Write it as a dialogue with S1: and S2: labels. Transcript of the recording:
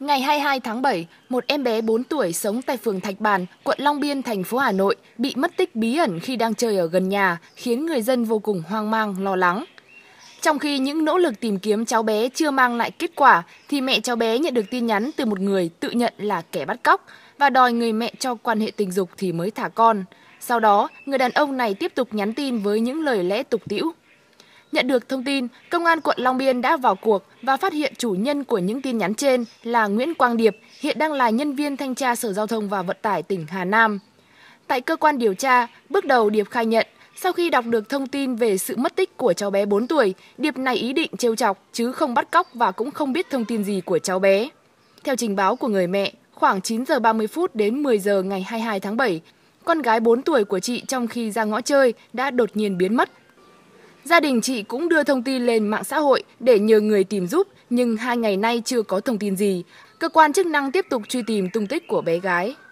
S1: Ngày 22 tháng 7, một em bé 4 tuổi sống tại phường Thạch Bàn, quận Long Biên, thành phố Hà Nội bị mất tích bí ẩn khi đang chơi ở gần nhà, khiến người dân vô cùng hoang mang, lo lắng. Trong khi những nỗ lực tìm kiếm cháu bé chưa mang lại kết quả, thì mẹ cháu bé nhận được tin nhắn từ một người tự nhận là kẻ bắt cóc và đòi người mẹ cho quan hệ tình dục thì mới thả con. Sau đó, người đàn ông này tiếp tục nhắn tin với những lời lẽ tục tĩu. Nhận được thông tin, Công an quận Long Biên đã vào cuộc và phát hiện chủ nhân của những tin nhắn trên là Nguyễn Quang Điệp, hiện đang là nhân viên thanh tra Sở Giao thông và Vận tải tỉnh Hà Nam. Tại cơ quan điều tra, bước đầu Điệp khai nhận, sau khi đọc được thông tin về sự mất tích của cháu bé 4 tuổi, Điệp này ý định trêu chọc chứ không bắt cóc và cũng không biết thông tin gì của cháu bé. Theo trình báo của người mẹ, khoảng 9 giờ 30 phút đến 10 giờ ngày 22 tháng 7, con gái 4 tuổi của chị trong khi ra ngõ chơi đã đột nhiên biến mất Gia đình chị cũng đưa thông tin lên mạng xã hội để nhờ người tìm giúp, nhưng hai ngày nay chưa có thông tin gì. Cơ quan chức năng tiếp tục truy tìm tung tích của bé gái.